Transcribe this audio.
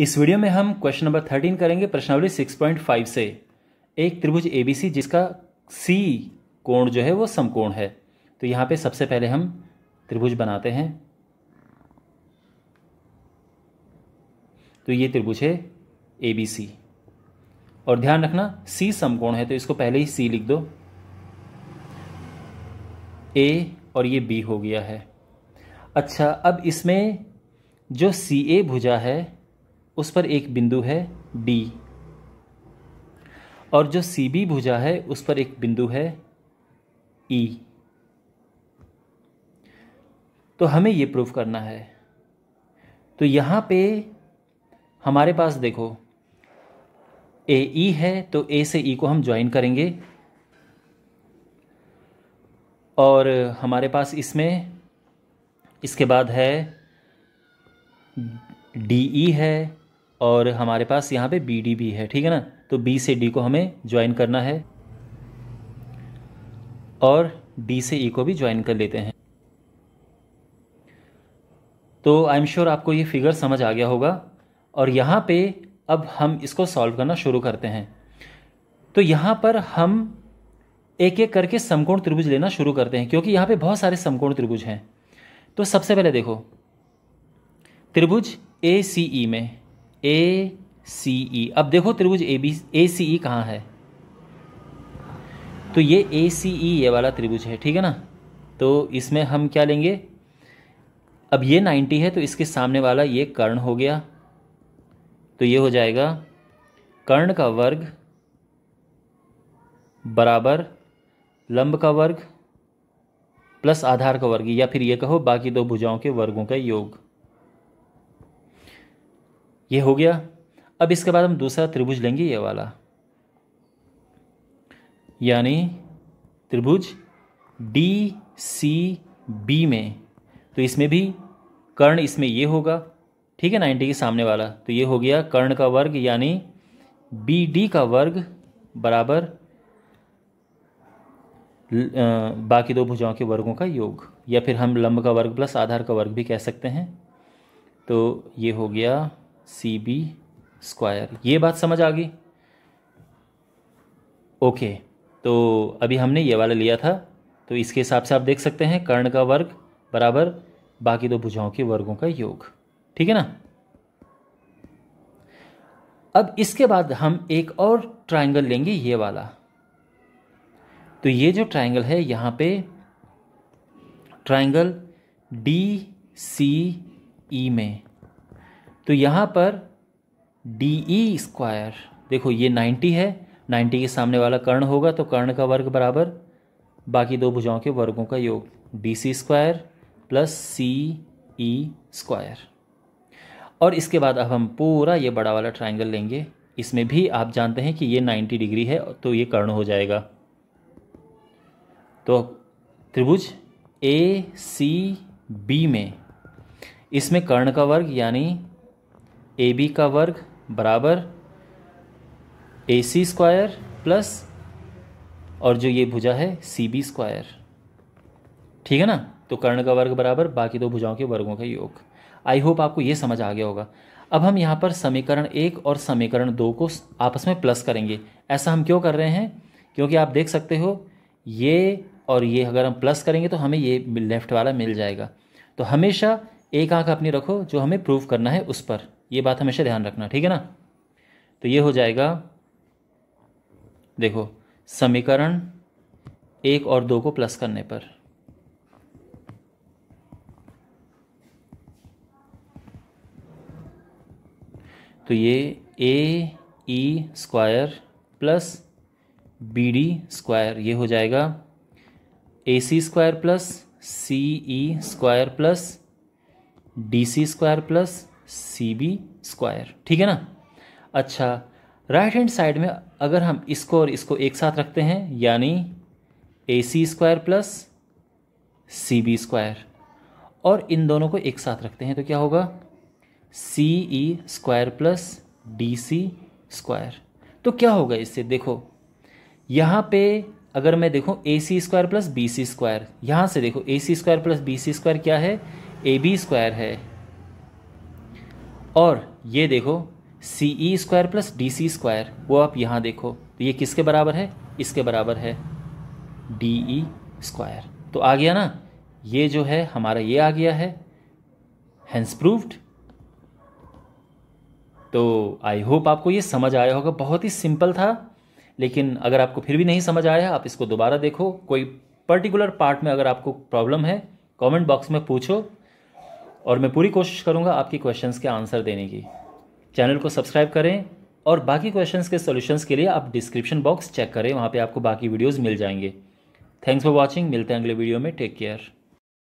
इस वीडियो में हम क्वेश्चन नंबर थर्टीन करेंगे प्रश्नावली सिक्स पॉइंट फाइव से एक त्रिभुज एबीसी जिसका सी कोण जो है वो समकोण है तो यहाँ पे सबसे पहले हम त्रिभुज बनाते हैं तो ये त्रिभुज है एबीसी और ध्यान रखना सी समकोण है तो इसको पहले ही सी लिख दो ए और ये बी हो गया है अच्छा अब इसमें जो सी ए भुजा है उस पर एक बिंदु है डी और जो सी बी भुजा है उस पर एक बिंदु है ई e. तो हमें ये प्रूव करना है तो यहां पे हमारे पास देखो ए ई e है तो ए से ई e को हम ज्वाइन करेंगे और हमारे पास इसमें इसके बाद है डी ई e है और हमारे पास यहाँ पे बी डी भी है ठीक है ना तो बी से डी को हमें ज्वाइन करना है और डी से ई e को भी ज्वाइन कर लेते हैं तो आई एम श्योर आपको ये फिगर समझ आ गया होगा और यहाँ पे अब हम इसको सॉल्व करना शुरू करते हैं तो यहाँ पर हम एक एक करके समकोण त्रिभुज लेना शुरू करते हैं क्योंकि यहाँ पे बहुत सारे समकोण त्रिभुज हैं तो सबसे पहले देखो त्रिभुज ए सी ई में ए सी ई अब देखो त्रिभुज ए बी ए सी ई कहाँ है तो ये ए सी ई ये वाला त्रिभुज है ठीक है ना तो इसमें हम क्या लेंगे अब ये नाइन्टी है तो इसके सामने वाला ये कर्ण हो गया तो ये हो जाएगा कर्ण का वर्ग बराबर लंब का वर्ग प्लस आधार का वर्ग या फिर ये कहो बाकी दो भुजाओं के वर्गों का योग ये हो गया अब इसके बाद हम दूसरा त्रिभुज लेंगे ये वाला यानी त्रिभुज डी सी बी में तो इसमें भी कर्ण इसमें ये होगा ठीक है नाइन्टी के सामने वाला तो ये हो गया कर्ण का वर्ग यानी बी डी का वर्ग बराबर बाकी दो भुजाओं के वर्गों का योग या फिर हम लंब का वर्ग प्लस आधार का वर्ग भी कह सकते हैं तो ये हो गया सी बी स्क्वायर ये बात समझ आ गई ओके तो अभी हमने ये वाला लिया था तो इसके हिसाब से आप देख सकते हैं कर्ण का वर्ग बराबर बाकी दो भुजाओं के वर्गों का योग ठीक है ना अब इसके बाद हम एक और ट्रायंगल लेंगे ये वाला तो ये जो ट्रायंगल है यहां पे ट्रायंगल डी सी ई में तो यहाँ पर डी ई स्क्वायर देखो ये नाइन्टी है नाइन्टी के सामने वाला कर्ण होगा तो कर्ण का वर्ग बराबर बाकी दो भुजाओं के वर्गों का योग D C square plus C E square और इसके बाद अब हम पूरा ये बड़ा वाला ट्राइंगल लेंगे इसमें भी आप जानते हैं कि ये 90 डिग्री है तो ये कर्ण हो जाएगा तो त्रिभुज ए सी बी में इसमें कर्ण का वर्ग यानी ए बी का वर्ग बराबर ए सी स्क्वायर प्लस और जो ये भुजा है सी बी स्क्वायर ठीक है ना तो कर्ण का वर्ग बराबर बाकी दो भुजाओं के वर्गों का योग आई होप आपको ये समझ आ गया होगा अब हम यहाँ पर समीकरण एक और समीकरण दो को आपस में प्लस करेंगे ऐसा हम क्यों कर रहे हैं क्योंकि आप देख सकते हो ये और ये अगर हम प्लस करेंगे तो हमें ये लेफ्ट वाला मिल जाएगा तो हमेशा एक आंख अपनी रखो जो हमें प्रूव करना है उस पर ये बात हमेशा ध्यान रखना ठीक है ना तो ये हो जाएगा देखो समीकरण एक और दो को प्लस करने पर तो ये A E square plus B D square ये हो जाएगा A C square plus C E square plus D C square plus C B square ठीक है ना अच्छा राइट हैंड साइड में अगर हम इसको और इसको एक साथ रखते हैं यानी A C square plus C B square और इन दोनों को एक साथ रखते हैं तो क्या होगा C E square plus D C square तो क्या होगा इससे देखो यहाँ पे अगर मैं देखूँ A C square plus B C square यहाँ से देखो A C square plus B C square क्या है ए बी स्क्वायर है और ये देखो C E square plus D C square वो आप यहाँ देखो तो ये किसके बराबर है इसके बराबर है डी ई स्क्वायर तो आ गया ना ये जो है हमारा ये आ गया है हैंस प्रूव्ड तो आई होप आपको ये समझ आया होगा बहुत ही सिंपल था लेकिन अगर आपको फिर भी नहीं समझ आया आप इसको दोबारा देखो कोई पर्टिकुलर पार्ट में अगर आपको प्रॉब्लम है कमेंट बॉक्स में पूछो और मैं पूरी कोशिश करूँगा आपकी क्वेश्चंस के आंसर देने की चैनल को सब्सक्राइब करें और बाकी क्वेश्चंस के सॉल्यूशंस के लिए आप डिस्क्रिप्शन बॉक्स चेक करें वहाँ पे आपको बाकी वीडियोस मिल जाएंगे थैंक्स फॉर वाचिंग मिलते हैं अगले वीडियो में टेक केयर